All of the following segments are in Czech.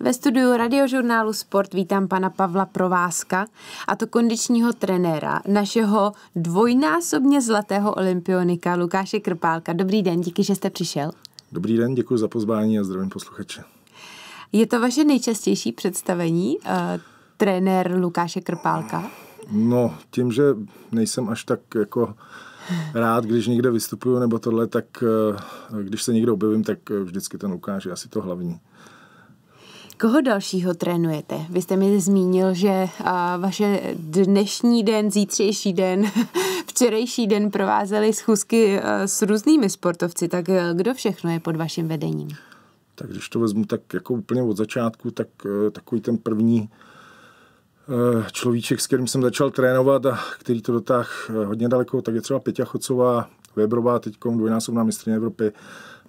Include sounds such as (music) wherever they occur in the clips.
Ve studiu radiožurnálu Sport vítám pana Pavla Provázka, a to kondičního trenéra, našeho dvojnásobně zlatého olympionika Lukáše Krpálka. Dobrý den, díky, že jste přišel. Dobrý den, děkuji za pozvání a zdravím posluchače. Je to vaše nejčastější představení, uh, trenér Lukáše Krpálka? No, tím, že nejsem až tak jako rád, když někde vystupuju nebo tohle, tak eh, když se někde objevím, tak eh, vždycky ten Lukáš je asi to hlavní. Koho dalšího trénujete? Vy jste mi zmínil, že a, vaše dnešní den, zítřejší den, (laughs) včerejší den provázely schůzky a, e, s různými sportovci, tak a, e, kdo všechno je pod vaším vedením? Tak když to vezmu tak jako úplně od začátku, tak e, takový ten první človíček, s kterým jsem začal trénovat a který to dotáh hodně daleko, tak je třeba Peťa Chocová, Kvébrová, teď dvojnásobná mistrně Evropy,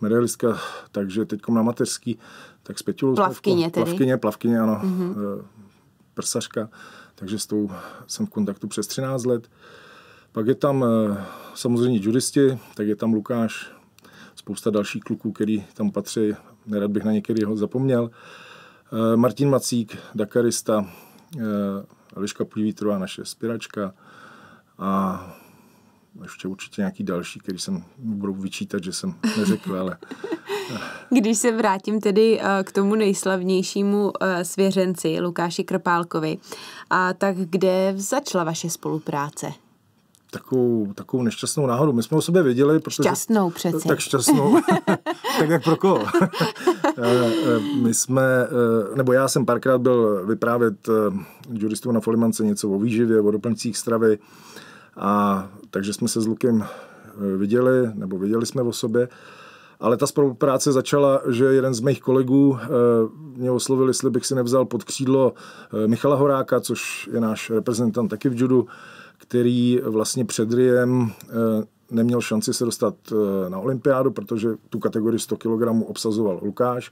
medailistka, takže teď na mateřský, tak s Petulou. Plavkyně tedy. Plavkyně, plavkyně, ano. Mm-hmm. Eh, Prsaška, takže s tou jsem v kontaktu přes 13 let. Pak je tam eh, samozřejmě judisti, tak je tam Lukáš, spousta dalších kluků, který tam patří, nerad bych na některý ho zapomněl. Eh, Martin Macík, Dakarista, Eliška Půjvítrová, naše spiračka a ještě určitě nějaký další, který jsem budu vyčítat, že jsem neřekl, ale... (laughs) Když se vrátím tedy eh, k tomu nejslavnějšímu eh, svěřenci, Lukáši Krpálkovi, a tak kde začala vaše spolupráce? takovou, takovou nešťastnou náhodou. My jsme o sobě věděli, protože... Šťastnou přece? Tak šťastnou, (laughs) tak jak pro koho. (laughs) Eh, my jsme, nebo já jsem párkrát byl vyprávět juristům na Folimance něco o výživě, o doplňcích stravy a takže jsme se s Lukem eh, viděli, nebo viděli jsme o sobě. Ale ta spolupráce začala, že jeden z mých kolegů eh, mě oslovil, jestli bych si nevzal pod křídlo eh, Michala Horáka, což je náš reprezentant taky v judu, který vlastně před Riem neměl šanci se dostat na olympiádu, protože tu kategorii 100 kg obsazoval Lukáš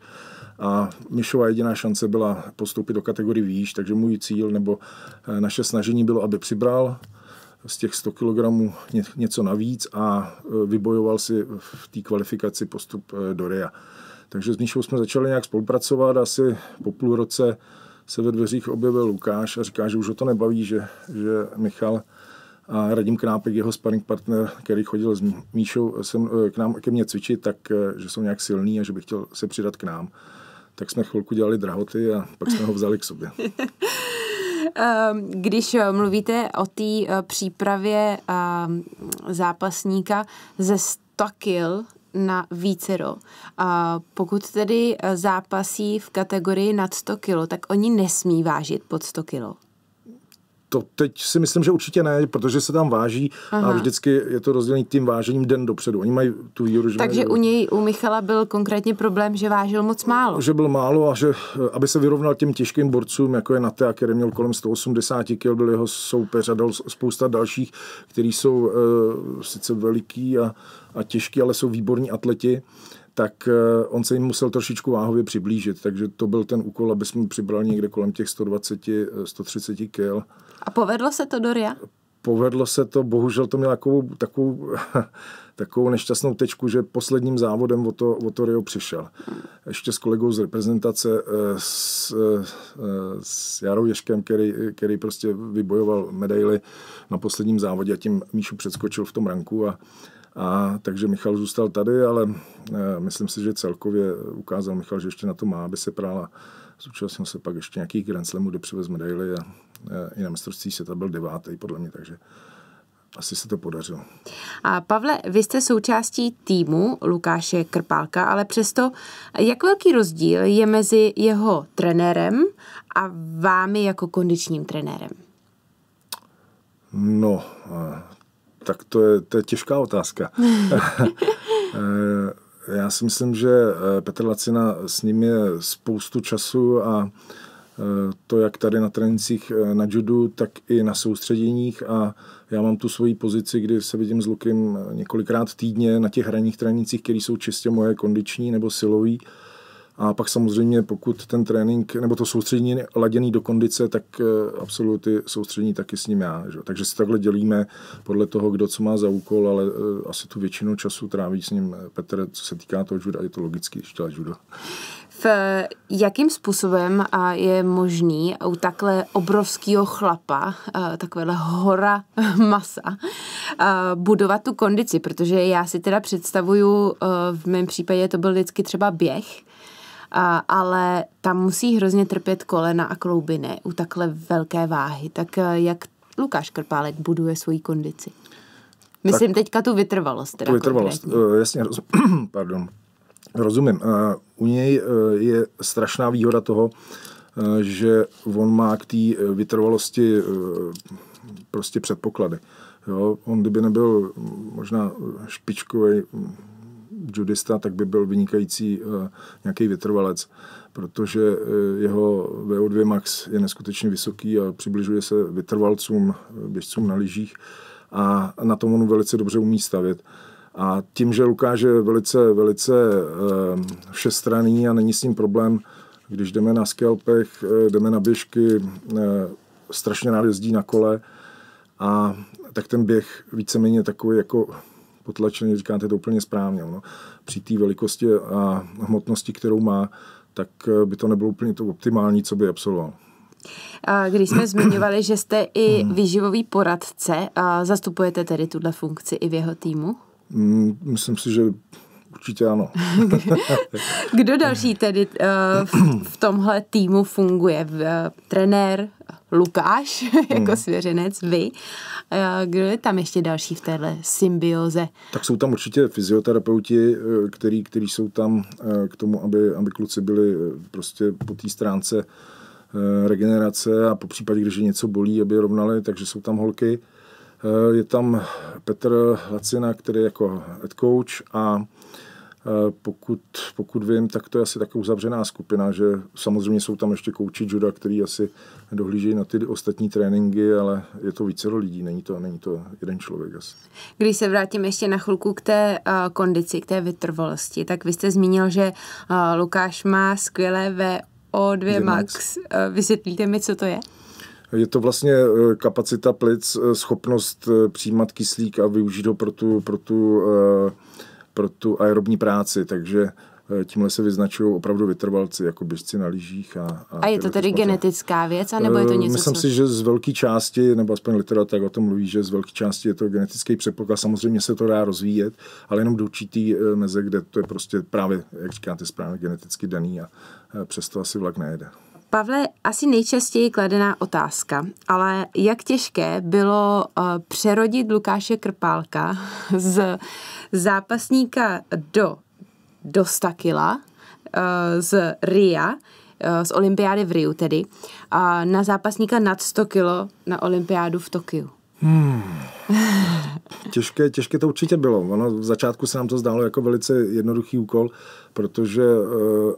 a Mišova jediná šance byla postoupit do kategorii výš, takže můj cíl nebo naše snažení bylo, aby přibral z těch 100 kg něco navíc a e, vybojoval si v té kvalifikaci postup e, do Rea. Takže s Míšou jsme začali nějak spolupracovat, asi po půl roce se ve dveřích objevil Lukáš a říká, že už ho to nebaví, že, že Michal a Radim Knápek, jeho sparring partner, který chodil s Míšou sem, e, k nám, ke mně cvičit, tak že jsou nějak silný a že by chtěl se přidat k nám. Tak jsme chvilku dělali drahoty a pak jsme ho vzali k sobě. (laughs) Ehm, když eh, mluvíte o té eh, přípravě ehm, zápasníka ze 100 na vícero. A pokud tedy eh, zápasí v kategorii nad 100 kg, tak oni nesmí vážit pod 100 kg to teď si myslím, že určitě ne, protože se tam váží Aha. a vždycky je to rozdělený tím vážením den dopředu. Oni mají tu výhodu, že Takže mají... u něj, u Michala byl konkrétně problém, že vážil moc málo. Že byl málo a že, aby se vyrovnal těm těžkým borcům, jako je Natea, který měl kolem 180 kg, byl jeho soupeř a dal spousta dalších, kteří jsou uh, sice veliký a, a těžký, ale jsou výborní atleti tak eh, on se jim musel trošičku váhově přiblížit, takže to byl ten úkol, aby jsme přibrali někde kolem těch 120, 130 kg. A povedlo se to Doria? Povedlo se to, bohužel to mělo takovou, takovou, (laughs) takovou nešťastnou tečku, že posledním závodem o to, o to Rio přišel. Ještě s kolegou z reprezentace, eh, s, eh, s Jarou Ješkem, který, který prostě vybojoval medaily na posledním závodě a tím Míšu předskočil v tom ranku a, a takže Michal zůstal tady, ale eh, myslím si, že celkově ukázal Michal, že ještě na to má, aby se prála. Zúčastnil se pak ještě nějakých Grand Slamů, kde přivez medaily a Eh, i na mistrovství světa byl devátý, podle mě, takže asi se to podařilo. A Pavle, vy jste součástí týmu Lukáše Krpálka, ale přesto, jak velký rozdíl je mezi jeho trenérem a vámi jako kondičním trenérem? No, eh, tak to je, to je těžká otázka. (laughs) Eh, já si myslím, že Petr Lacina s ním je spoustu času a to jak tady na trénincích eh, na judu, tak i na soustředěních a já mám tu svoji pozici, kdy se vidím s Lukem eh, několikrát týdně na těch hraních trénincích, které jsou čistě moje kondiční nebo silový. A pak samozřejmě, pokud ten trénink nebo to soustředění je laděný do kondice, tak eh, absoluty soustředění taky s ním já. Že? Takže si takhle dělíme podle toho, kdo co má za úkol, ale asi tu většinu času tráví s ním Petr, co se týká toho juda, je to logicky, ještě dělá judo. V jakým způsobem je možný u takhle obrovského chlapa, takovéhle hora (laughs) masa, budovat tu kondici? Protože já si teda představuju, v mém případě to byl vždycky třeba běh, ale tam musí hrozně trpět kolena a kloubiny u takhle velké váhy. Tak jak Lukáš Krpálek buduje svoji kondici? Myslím tak teďka tu vytrvalost. Teda tu vytrvalost, konkrétně. Eh, jasně, roz... (clears throat) pardon. Rozumím. U něj e, je strašná výhoda toho, e, že on má k té e, vytrvalosti prostě předpoklady. Jo, on kdyby nebyl možná špičkový mm, judista, tak by byl vynikající nějaký vytrvalec, protože jeho VO2 max je neskutečně vysoký a přibližuje se vytrvalcům, běžcům na lyžích a na tom on velice dobře umí stavět. A tím, že Lukáš je velice, velice ehm, všestraný a není s ním problém, když jdeme na skalpech, eh, jdeme na běžky, eh, strašně rád jezdí na kole a tak ten běh víceméně takový jako potlačený, říkáte to úplně správně. No. Při té velikosti a hmotnosti, kterou má, tak eh, by to nebylo úplně to optimální, co by absolvoval. Když jsme zmiňovali, že jste i hmm. výživový poradce, zastupujete tedy tuhle funkci i v jeho týmu? Mm, myslím si, že určitě ano. (laughs) Kdo další tedy eh, v tomhle týmu funguje? Eh, trenér Lukáš (laughs) jako hmm. svěřenec, vy. Eh, kdo je tam ještě další v téhle symbioze? Tak jsou tam určitě fyzioterapeuti, který, který jsou tam k tomu, aby, aby kluci byli prostě po té stránce regenerace a po případě, když je něco bolí, aby je rovnali, takže jsou tam holky. Eh, je tam Petr Lacina, který je jako head coach a eh, pokud, pokud vím, tak to je asi taková uzavřená skupina, že samozřejmě jsou tam ještě kouči juda, který asi dohlížejí na ty ostatní tréninky, ale je to více lidí, není to, není to jeden člověk asi. Když se vrátím ještě na chvilku k té uh, kondici, k té vytrvalosti, tak vy jste zmínil, že uh, Lukáš má skvělé VO2 Max. Max. Uh, vysvětlíte mi, co to je? Je to vlastně eh, kapacita plic, eh, schopnost eh, přijímat kyslík a využít ho pro tu, pro tu, pro tu aerobní práci, takže tímhle se vyznačují opravdu vytrvalci, jako běžci na lyžích. A, a, a je to tedy genetická věc, anebo je to něco? Myslím co... si, že z velké části, nebo aspoň literatura tak o tom mluví, že z velké části je to genetický předpoklad. Samozřejmě se to dá rozvíjet, ale jenom do určitý meze, kde to je prostě právě, jak říkáte správně, geneticky daný a přesto asi vlak nejede. Pavle, asi nejčastěji kladená otázka, ale jak těžké bylo eh, přerodit Lukáše Krpálka (laughs) z zápasníka do, do eh, z RIA, eh, z olympiády v Riu tedy, na zápasníka nad 100 kilo na olympiádu v Tokiu? Hmm. Těžké, těžké to určitě bylo. Ono, v začátku se nám to zdálo jako velice jednoduchý úkol, protože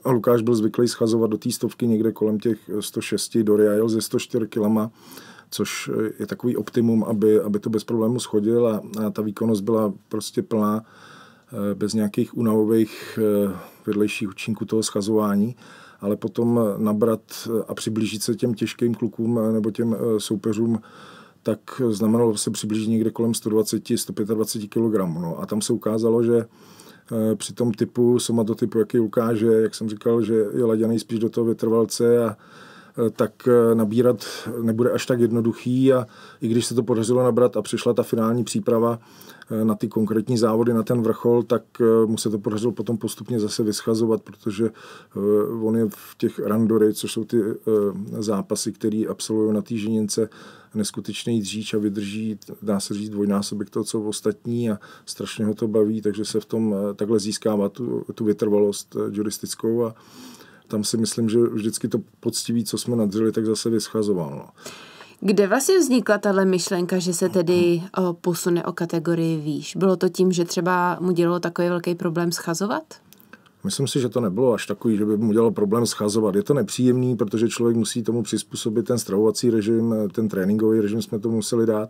uh, Lukáš byl zvyklý schazovat do té stovky někde kolem těch 106, eh, do jel ze 104 kilama, což eh, je takový optimum, aby, aby to bez problému schodil a, a ta výkonnost byla prostě plná bez nějakých unavových vedlejších účinků toho schazování, ale potom nabrat a přiblížit se těm těžkým klukům nebo těm soupeřům tak znamenalo se přibližně někde kolem 120, 125 kg. No. A tam se ukázalo, že eh, při tom typu, somatotypu, jaký ukáže, jak jsem říkal, že je laděný spíš do toho vytrvalce a eh, tak eh, nabírat nebude až tak jednoduchý a i když se to podařilo nabrat a přišla ta finální příprava, Eh, na ty konkrétní závody, na ten vrchol, tak eh, mu se to podařilo potom postupně zase vyschazovat, protože eh, on je v těch randory, což jsou ty zápasy, které absolvují na týženince, neskutečný dříč a vydrží, dá se říct, dvojnásobek toho, co ostatní a strašně ho to baví, takže se v tom takhle získává tu, tu vytrvalost juristickou a tam si myslím, že vždycky to poctiví, co jsme nadřeli, tak zase vyschazoval. No. Kde vlastně vznikla tahle myšlenka, že se tedy o, posune o kategorii výš? Bylo to tím, že třeba mu dělalo takový velký problém schazovat? Myslím si, že to nebylo až takový, že by mu dělalo problém schazovat. Je to nepříjemný, protože člověk musí tomu přizpůsobit ten stravovací režim, ten tréninkový režim jsme to museli dát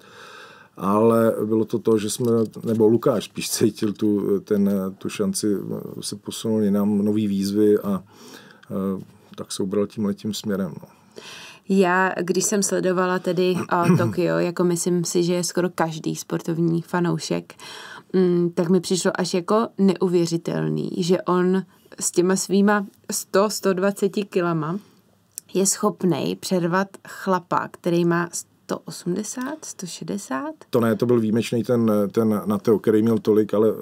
ale bylo to to, že jsme, nebo Lukáš spíš cítil tu, ten, tu šanci eh, se posunul jinam, nový výzvy a, a eh, tak se ubral tím letím směrem. No. Já, když jsem sledovala tedy uh, Tokio, jako myslím si, že je skoro každý sportovní fanoušek, um, tak mi přišlo až jako neuvěřitelný, že on s těma svýma 100-120 kilama je schopný přervat chlapa, který má 180, 160? To ne, to byl výjimečný ten, ten Nateo, který měl tolik, ale uh,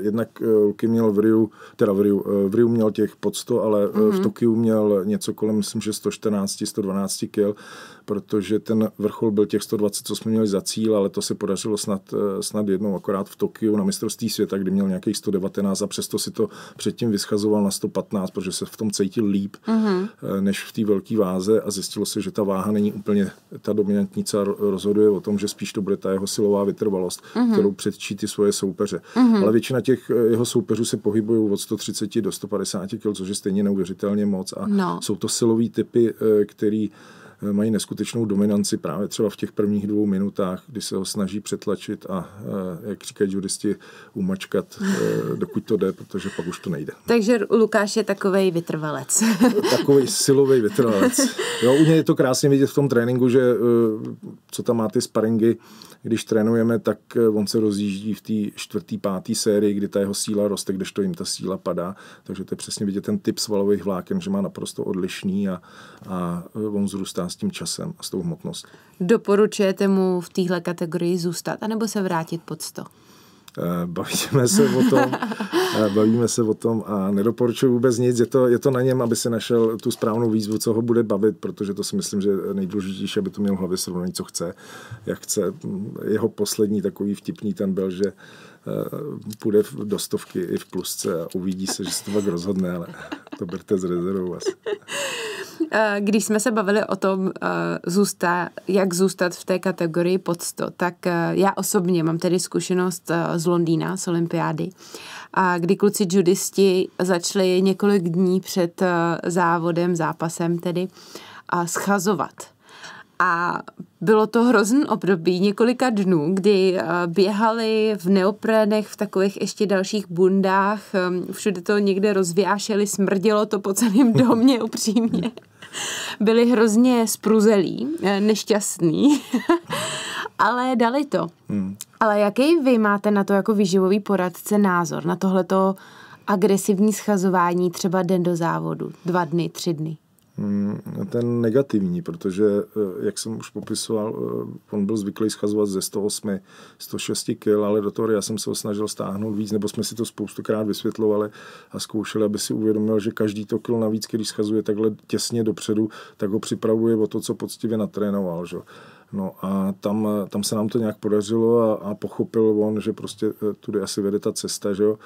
jednak uh, Luky měl v Riu, teda v Riu, uh, v Riu měl těch pod 100, ale mm-hmm. uh, v mhm. Tokiu měl něco kolem, myslím, že 114, 112 kil protože ten vrchol byl těch 120, co jsme měli za cíl, ale to se podařilo snad, eh, snad jednou akorát v Tokiu na mistrovství světa, kdy měl nějakých 119 a přesto si to předtím vyskazoval na 115, protože se v tom cítil líp uh-huh. než v té velké váze a zjistilo se, že ta váha není úplně ta dominantní co rozhoduje o tom, že spíš to bude ta jeho silová vytrvalost, uh-huh. kterou předčí ty svoje soupeře. Uh-huh. Ale většina těch eh, jeho soupeřů se pohybují od 130 do 150 kg, což je stejně neuvěřitelně moc a no. jsou to silový typy, který mají neskutečnou dominanci právě třeba v těch prvních dvou minutách, kdy se ho snaží přetlačit a, eh, jak říkají juristi, umačkat, eh, dokud to jde, protože pak už to nejde. Takže Lukáš je takový vytrvalec. (laughs) takový silový vytrvalec. Jo, u něj je to krásně vidět v tom tréninku, že eh, co tam má ty sparingy, když trénujeme, tak on se rozjíždí v té čtvrtý, pátý sérii, kdy ta jeho síla roste, kdežto jim ta síla padá. Takže to je přesně vidět ten typ svalových vláken, že má naprosto odlišný a, a on zrůstá s tím časem a s tou hmotností. Doporučujete mu v téhle kategorii zůstat anebo se vrátit pod 100? Eh, bavíme se o tom, (laughs) eh, bavíme se o tom a nedoporučuji vůbec nic. Je to, je to na něm, aby si našel tu správnou výzvu, co ho bude bavit, protože to si myslím, že nejdůležitější, aby to měl v hlavě srovnaný, co chce, jak chce. Jeho poslední takový vtipný ten byl, že eh, půjde do stovky i v plusce a uvidí se, že se to pak rozhodne, ale to berte s rezervou asi. (laughs) Eh, když jsme se bavili o tom, eh, zůstat, jak zůstat v té kategorii pod 100, tak eh, já osobně mám tedy zkušenost z Londýna, z olympiády, kdy kluci judisti začali několik dní před závodem, zápasem tedy, schazovat. A bylo to hrozný období několika dnů, kdy běhali v neoprénech, v takových ještě dalších bundách, všude to někde rozvíášeli smrdělo to po celém (laughs) domě upřímně. (laughs) byli hrozně spruzelí, eh, nešťastní, (laughs) ale dali to. Hmm. Ale jaký vy máte na to jako výživový poradce názor, na tohleto agresivní schazování třeba den do závodu, dva dny, tři dny? Mm, ten negativní, protože, eh, jak jsem už popisoval, eh, on byl zvyklý schazovat ze 108, 106 kg, ale do toho já jsem se ho snažil stáhnout víc, nebo jsme si to spoustukrát vysvětlovali a zkoušeli, aby si uvědomil, že každý to kilo navíc, který schazuje takhle těsně dopředu, tak ho připravuje o to, co poctivě natrénoval. Že? No a tam, eh, tam se nám to nějak podařilo a, a pochopil on, že prostě tudy asi vede ta cesta, že jo?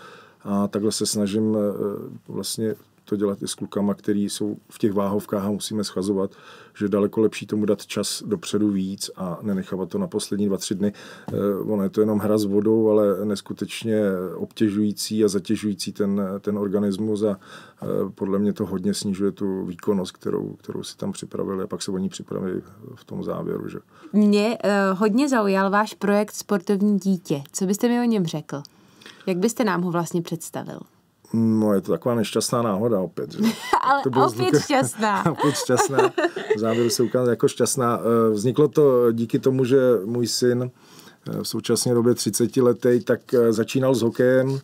A takhle se snažím vlastně to dělat i s klukama, který jsou v těch váhovkách a musíme schazovat, že daleko lepší tomu dát čas dopředu víc a nenechávat to na poslední dva, tři dny. Eh, ono je to jenom hra s vodou, ale neskutečně obtěžující a zatěžující ten, ten organismus a eh, podle mě to hodně snižuje tu výkonnost, kterou, kterou si tam připravili a pak se oni připravili v tom závěru. Že? Mě uh, hodně zaujal váš projekt Sportovní dítě. Co byste mi o něm řekl? Jak byste nám ho vlastně představil? No, je to taková nešťastná náhoda opět. Že? (laughs) Ale to bylo opět vznikl... šťastná. (laughs) opět šťastná. V závěru se ukázala jako šťastná. Eh, vzniklo to díky tomu, že můj syn eh, v současné době 30 letý, tak eh, začínal s hokejem,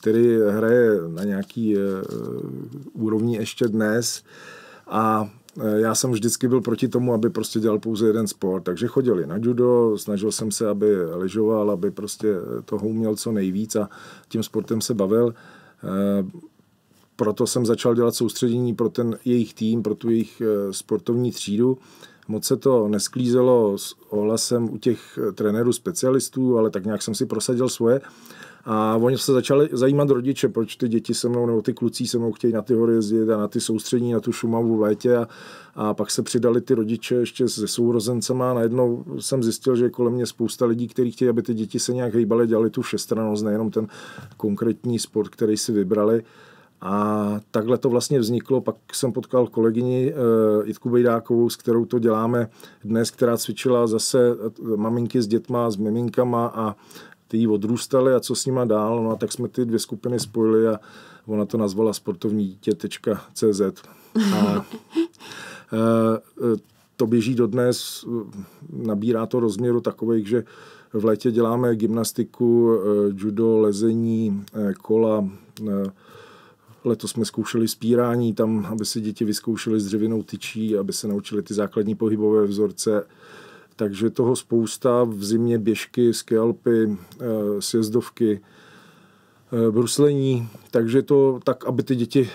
který hraje na nějaký úrovni ještě dnes. A já jsem vždycky byl proti tomu, aby prostě dělal pouze jeden sport, takže chodili na judo, snažil jsem se, aby ležoval, aby prostě toho uměl co nejvíc a tím sportem se bavil. Eh, proto jsem začal dělat soustředění pro ten jejich tým, pro tu jejich eh, sportovní třídu. Moc se to nesklízelo s ohlasem u těch eh, trenérů specialistů, ale tak nějak jsem si prosadil svoje. A oni se začali zajímat rodiče, proč ty děti se mnou nebo ty kluci se mnou chtějí na ty hory jezdit a na ty soustřední, na tu Šumavu v létě. A, a pak se přidali ty rodiče ještě se sourozencema a najednou jsem zjistil, že je kolem mě spousta lidí, kteří chtějí, aby ty děti se nějak hýbaly, dělali tu všestranost, nejenom ten konkrétní sport, který si vybrali. A takhle to vlastně vzniklo. Pak jsem potkal kolegyni uh, Jitku Bejdákovou, s kterou to děláme dnes, která cvičila zase eh, maminky s dětma, s miminkama a ty jí odrůstaly a co s nima dál. No a tak jsme ty dvě skupiny spojili a ona to nazvala sportovní dítě.cz. A, (laughs) eh, to běží dodnes, nabírá to rozměru takových, že v létě děláme gymnastiku, eh, judo, lezení, eh, kola, Letos jsme zkoušeli spírání tam, aby se děti vyzkoušeli s dřevinou tyčí, aby se naučili ty základní pohybové vzorce takže toho spousta v zimě běžky, skialpy, eh, sjezdovky, eh, bruslení, takže to tak, aby ty děti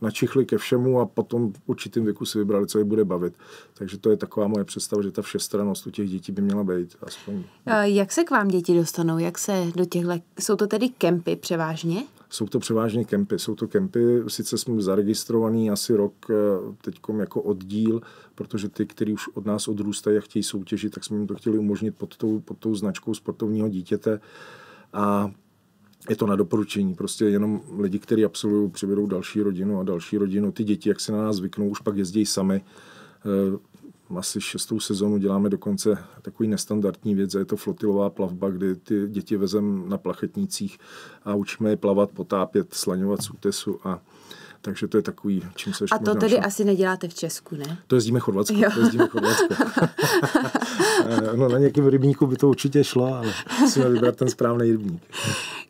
načichli ke všemu a potom v určitým věku si vybrali, co je bude bavit. Takže to je taková moje představa, že ta všestrannost u těch dětí by měla být. Aspoň. A jak se k vám děti dostanou? Jak se do těchle? Jsou to tedy kempy převážně? Jsou to převážně kempy. Jsou to kempy, sice jsme zaregistrovaný asi rok eh, teď jako oddíl, protože ty, kteří už od nás odrůstají a chtějí soutěžit, tak jsme jim to chtěli umožnit pod tou, pod tou značkou sportovního dítěte. A je to na doporučení. Prostě jenom lidi, kteří absolvují, přivedou další rodinu a další rodinu. Ty děti, jak se na nás zvyknou, už pak jezdí sami. Eh, asi šestou sezonu děláme dokonce takový nestandardní věc, je to flotilová plavba, kdy ty děti vezem na plachetnicích a učíme je plavat, potápět, slaňovat z útesu a takže to je takový, čím se A to tedy všem. asi neděláte v Česku, ne? To jezdíme Chorvatsko. Jo. To jezdíme Chorvatsko. (laughs) Eh, no na nějakém rybníku by to určitě šlo, ale musíme vybrat ten správný rybník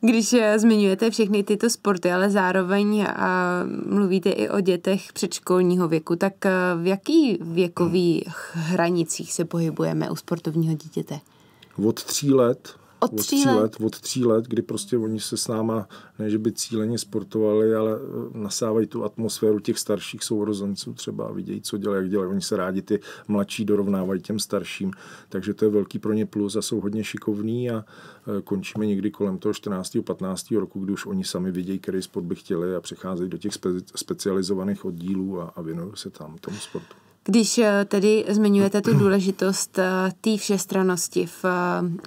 když eh, zmiňujete všechny tyto sporty, ale zároveň eh, mluvíte i o dětech předškolního věku, tak eh, v jakých věkových hranicích se pohybujeme u sportovního dítěte? Od tří let od od tří let. let. Od tří let, kdy prostě oni se s náma, ne že by cíleně sportovali, ale eh, nasávají tu atmosféru těch starších sourozenců třeba a vidějí, co dělají, jak dělají. Oni se rádi ty mladší dorovnávají těm starším, takže to je velký pro ně plus a jsou hodně šikovní a eh, končíme někdy kolem toho 14. 15. roku, kdy už oni sami vidějí, který sport by chtěli a přecházejí do těch specializovaných oddílů a, a věnují se tam tomu sportu. Když eh, tedy zmiňujete tu (clears throat) důležitost eh, té všestranosti v eh,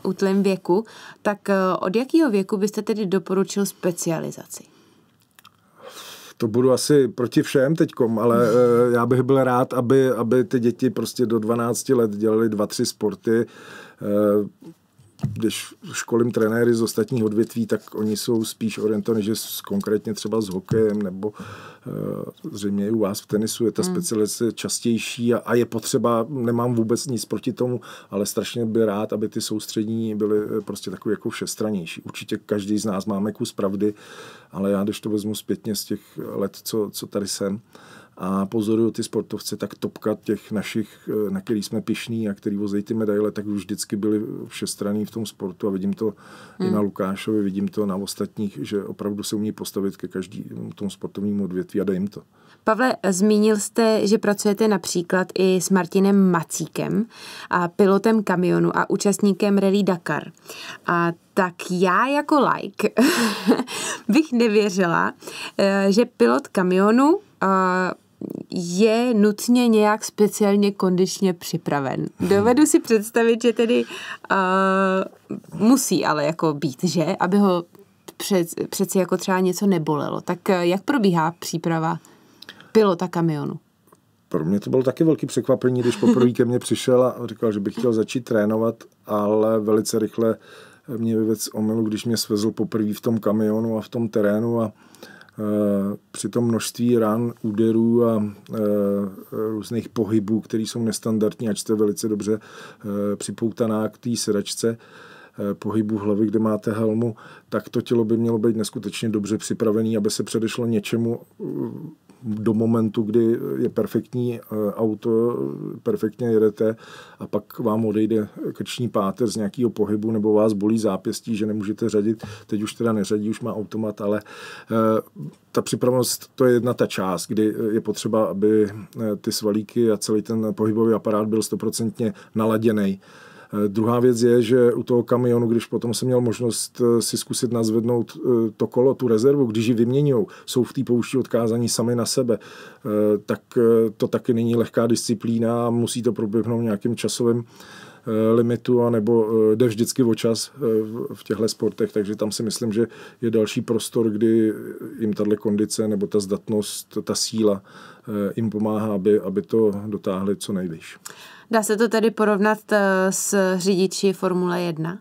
útlém věku, tak od jakého věku byste tedy doporučil specializaci? To budu asi proti všem teďkom, ale (laughs) já bych byl rád, aby, aby ty děti prostě do 12 let dělali dva, tři sporty když školím trenéry z ostatních odvětví, tak oni jsou spíš orientovaní, že konkrétně třeba s hokejem nebo e, zřejmě i u vás v tenisu je ta hmm. specializace častější a, a je potřeba, nemám vůbec nic proti tomu, ale strašně bych rád, aby ty soustřední byly eh, prostě takové jako všestranější. Určitě každý z nás máme kus pravdy, ale já když to vezmu zpětně z těch let, co, co tady jsem, a pozoruju ty sportovce, tak topka těch našich, eh, na který jsme pišní a který vozejí ty medaile, tak už vždycky byli všestraný v tom sportu a vidím to hmm. i na Lukášovi, vidím to na ostatních, že opravdu se umí postavit ke každému mm, tomu sportovnímu odvětví a dají to. Pavle, zmínil jste, že pracujete například i s Martinem Macíkem, a pilotem kamionu a účastníkem Rally Dakar. A tak já jako like (laughs) bych nevěřila, eh, že pilot kamionu eh, je nutně nějak speciálně kondičně připraven. Dovedu si představit, že tedy uh, musí ale jako být, že? Aby ho před, přeci jako třeba něco nebolelo. Tak eh, jak probíhá příprava pilota kamionu? Pro mě to bylo taky velký překvapení, když poprvé ke mně přišel a říkal, že bych chtěl začít trénovat, ale velice rychle mě vyvedl omilu, když mě svezl poprvé v tom kamionu a v tom terénu a Eh, při tom množství ran, úderů a eh, různých pohybů, které jsou nestandardní, ač jste velice dobře eh, připoutaná k té sedačce, pohybu hlavy, kde máte helmu, tak to tělo by mělo být neskutečně dobře připravené, aby se předešlo něčemu, do momentu, kdy je perfektní eh, auto, perfektně jedete a pak vám odejde krční páteř z nějakého pohybu nebo vás bolí zápěstí, že nemůžete řadit. Teď už teda neřadí, už má automat, ale eh, ta připravenost, to je jedna ta část, kdy eh, je potřeba, aby ty svalíky a celý ten pohybový aparát byl stoprocentně naladěný. Eh, druhá věc je, že u toho kamionu, když potom jsem měl možnost eh, si zkusit nazvednout eh, to kolo, tu rezervu, když ji vyměňují, jsou v té poušti odkázaní sami na sebe, tak to taky není lehká disciplína a musí to proběhnout nějakým časovým limitu, anebo jde vždycky o čas v těchto sportech, takže tam si myslím, že je další prostor, kdy jim tahle kondice nebo ta zdatnost, ta síla jim pomáhá, aby, aby to dotáhli co nejvíc. Dá se to tedy porovnat eh, s řidiči Formule 1?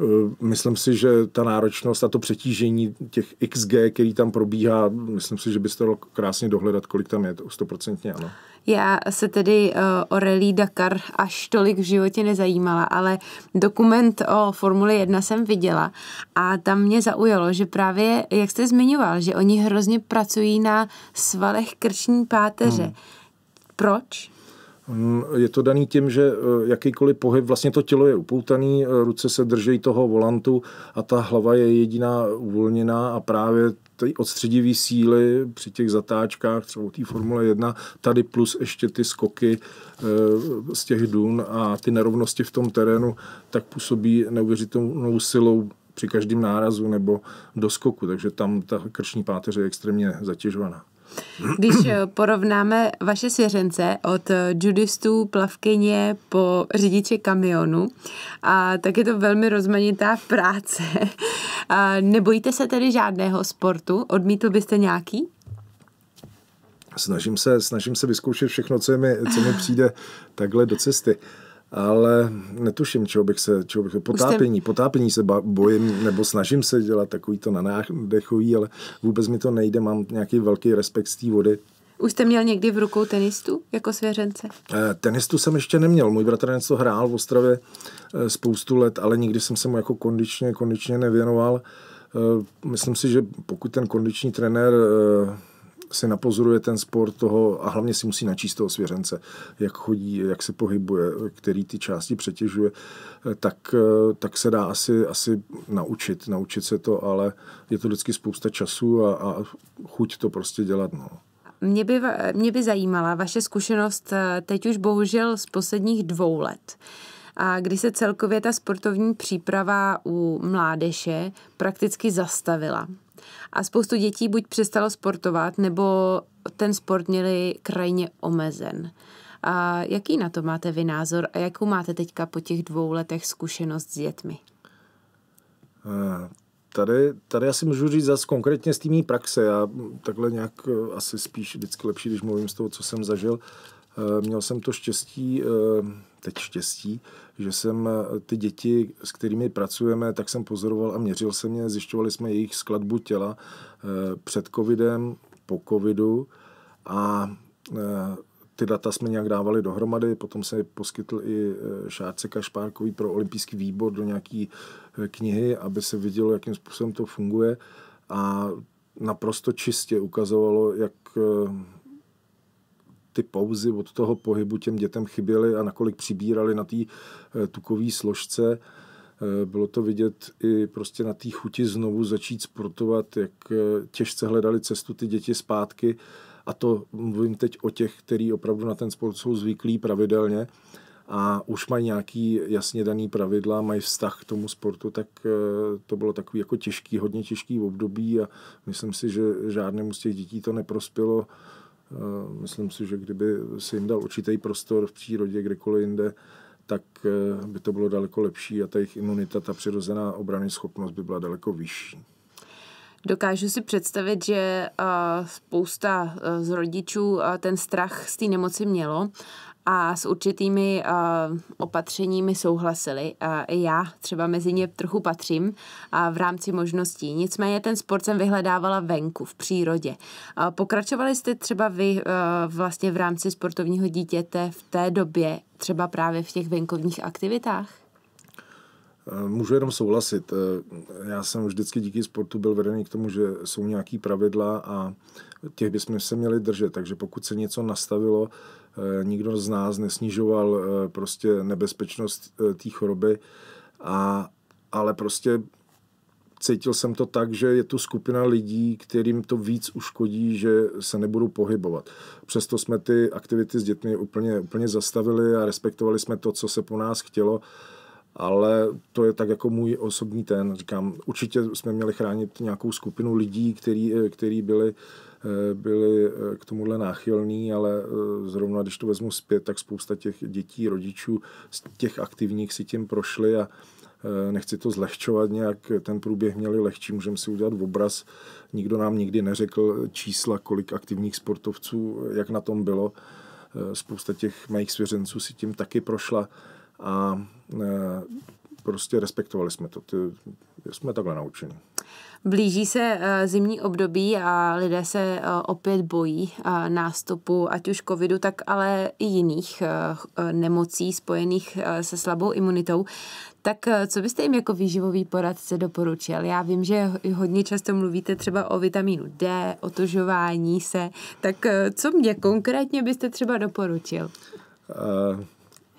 Eh, myslím si, že ta náročnost a to přetížení těch XG, který tam probíhá, myslím si, že byste dalo krásně dohledat, kolik tam je, to stoprocentně ano. Já se tedy eh, o Rally Dakar až tolik v životě nezajímala, ale dokument o Formuli 1 jsem viděla a tam mě zaujalo, že právě, jak jste zmiňoval, že oni hrozně pracují na svalech krční páteře. Hmm. Proč? Mm, je to daný tím, že e, jakýkoliv pohyb, vlastně to tělo je upoutaný, e, ruce se drží toho volantu a ta hlava je jediná uvolněná a právě ty odstředivý síly při těch zatáčkách, třeba u té Formule 1, tady plus ještě ty skoky e, z těch dun a ty nerovnosti v tom terénu, tak působí neuvěřitelnou silou při každém nárazu nebo doskoku, takže tam ta krční páteř je extrémně zatěžovaná. Když eh, porovnáme vaše svěřence od eh, judistů, plavkyně po řidiče kamionu, a tak je to velmi rozmanitá (laughs) práce. A nebojíte se tedy žádného sportu? Odmítl byste nějaký? Snažím se, snažím se vyzkoušet všechno, co mi, co mi přijde takhle do cesty. Uh, ale netuším, čeho bych se, čeho bych se potápění, potápění se bojím, nebo snažím se dělat takový to na nádechový, ale vůbec mi to nejde, mám nějaký velký respekt z té vody, už jste měl někdy v rukou tenistu jako svěřence? Eh, tenistu jsem ještě neměl. Můj bratranec to hrál v Ostravě eh, spoustu let, ale nikdy jsem se mu jako kondičně, kondičně nevěnoval. Eh, myslím si, že pokud ten kondiční trenér si napozoruje ten sport toho a hlavně si musí načíst toho svěřence, jak chodí, jak se pohybuje, který ty části přetěžuje, tak, tak se dá asi, asi naučit, naučit se to, ale je to vždycky spousta času a, a chuť to prostě dělat. No. Mě by, mě by zajímala vaše zkušenost teď už bohužel z posledních dvou let a kdy se celkově ta sportovní příprava u mládeže prakticky zastavila. A spoustu dětí buď přestalo sportovat, nebo ten sport měli krajně omezen. A jaký na to máte vy názor a jakou máte teďka po těch dvou letech zkušenost s dětmi? Eh, tady, tady asi můžu říct zase konkrétně z té praxe. Já takhle nějak eh, asi spíš vždycky lepší, když mluvím z toho, co jsem zažil. Uh, Eh, měl jsem to štěstí, eh, teď štěstí, že jsem eh, ty děti, s kterými pracujeme, tak jsem pozoroval a měřil se mě, zjišťovali jsme jejich skladbu těla před covidem, po covidu a ty data jsme nějak dávali dohromady, potom se poskytl i Šárce Kašpárkový pro olympijský výbor do nějaké knihy, aby se vidělo, jakým způsobem to funguje a naprosto čistě ukazovalo, jak ty pauzy od toho pohybu těm dětem chyběly a nakolik přibírali na té eh, tukové složce. Eh, bylo to vidět i prostě na té chuti znovu začít sportovat, jak eh, těžce hledali cestu ty děti zpátky. A to mluvím teď o těch, kteří opravdu na ten sport jsou zvyklí pravidelně a už mají nějaký jasně daný pravidla, mají vztah k tomu sportu, tak to bylo takový jako těžký, hodně těžký období a myslím si, že žádnému z těch dětí to neprospělo Eh, myslím si, že kdyby se jim dal určitý prostor v přírodě, kdekoliv jinde, tak eh, by to bylo daleko lepší a ta jejich imunita, ta přirozená obrany schopnost by byla daleko vyšší. Dokážu si představit, že eh, spousta z rodičů ten strach z té nemoci mělo a s určitými uh, opatřeními souhlasili. Uh, já třeba mezi ně trochu patřím a uh, eh, v rámci možností. Nicméně ten sport jsem vyhledávala venku, v přírodě. Uh, pokračovali jste třeba vy uh, vlastně v rámci sportovního dítěte v té době třeba právě v těch venkovních aktivitách? Můžu jenom souhlasit. Já jsem vždycky díky sportu byl vedený k tomu, že jsou nějaký pravidla a těch bychom se měli držet. Takže pokud se něco nastavilo, eh, nikdo z nás nesnižoval eh, prostě nebezpečnost eh, té choroby, a, ale prostě cítil jsem to tak, že je tu skupina lidí, kterým to víc uškodí, že se nebudou pohybovat. Přesto jsme ty aktivity s dětmi úplně, úplně zastavili a respektovali jsme to, co se po nás chtělo, ale to je tak jako můj osobní ten. Říkám, určitě jsme měli chránit nějakou skupinu lidí, který, který byli uh, Eh, byli eh, k tomuhle náchylní, ale eh, zrovna když to vezmu zpět, tak spousta těch dětí, rodičů, těch aktivních si tím prošli a nechci to zlehčovat nějak, ten průběh měli lehčí, můžeme si udělat obraz. Nikdo nám nikdy neřekl čísla, kolik aktivních sportovců, jak na tom bylo. Spousta těch mých svěřenců si tím taky prošla a prostě respektovali jsme to. Ty, jsme takhle naučeni. Blíží se eh, zimní období a lidé se eh, opět bojí eh, nástupu ať už covidu, tak ale i jiných nemocí spojených se slabou imunitou. Tak co byste jim jako výživový poradce doporučil? Já vím, že hodně často mluvíte třeba o vitamínu D, o tožování se, tak co mě konkrétně byste třeba doporučil? Uh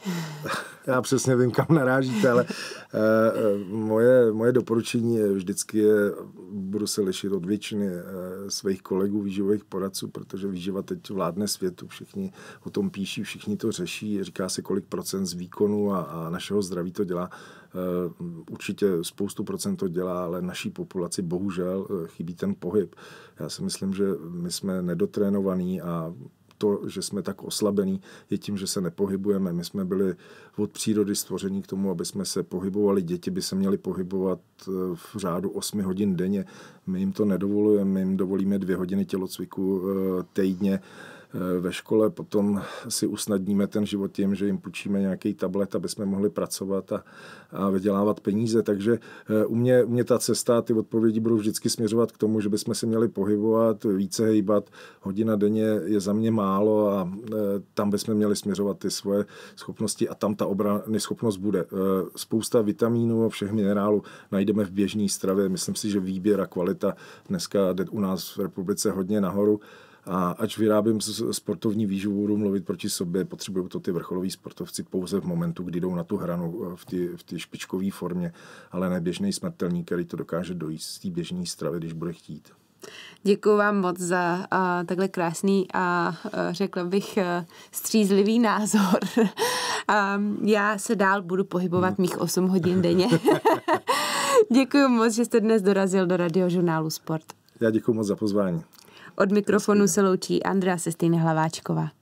(laughs) Já přesně vím, kam narážíte, ale eh, eh, moje, moje doporučení je vždycky, je, budu se lišit od většiny eh, svých kolegů výživových poradců, protože výživa teď vládne světu, všichni o tom píší, všichni to řeší, říká se, kolik procent z výkonu a, a našeho zdraví to dělá. Určitě spoustu procent to dělá, ale naší populaci bohužel chybí ten pohyb. Já si myslím, že my jsme nedotrénovaní a to, že jsme tak oslabení je tím, že se nepohybujeme. My jsme byli od přírody stvoření k tomu, aby jsme se pohybovali. Děti by se měly pohybovat eh, v řádu 8 hodin denně. My jim to nedovolujeme, my jim dovolíme dvě hodiny tělocviku eh, týdně. Eh, ve škole potom si usnadníme ten život tím, že jim půjčíme nějaký tablet, aby jsme mohli pracovat a, a vydělávat peníze. Takže eh, u mě, u mě ta cesta, ty odpovědi budou vždycky směřovat k tomu, že bychom se měli pohybovat, více hýbat. Hodina denně je za mě málo a eh, tam bychom měli směřovat ty svoje schopnosti a tam ta obrany schopnost bude. Spousta vitamínů a všech minerálů najdeme v běžné stravě. Myslím si, že výběr a kvalita dneska jde u nás v republice hodně nahoru. A ač vyrábím sportovní výživu, budu mluvit proti sobě, potřebují to ty vrcholoví sportovci pouze v momentu, kdy jdou na tu hranu eh, v té v ty špičkové formě, ale neběžný smrtelník, který to dokáže dojít z té běžné stravy, když bude chtít. Děkuji vám moc za a, eh, takhle krásný a, a eh, řekla bych a, střízlivý názor. (laughs) a, já se dál budu pohybovat hmm. mých 8 hodin denně. (laughs) děkuji moc, že jste dnes dorazil do radiožurnálu Sport. Já děkuji moc za pozvání. Od mikrofonu se loučí Andrea Sestýna Hlaváčková.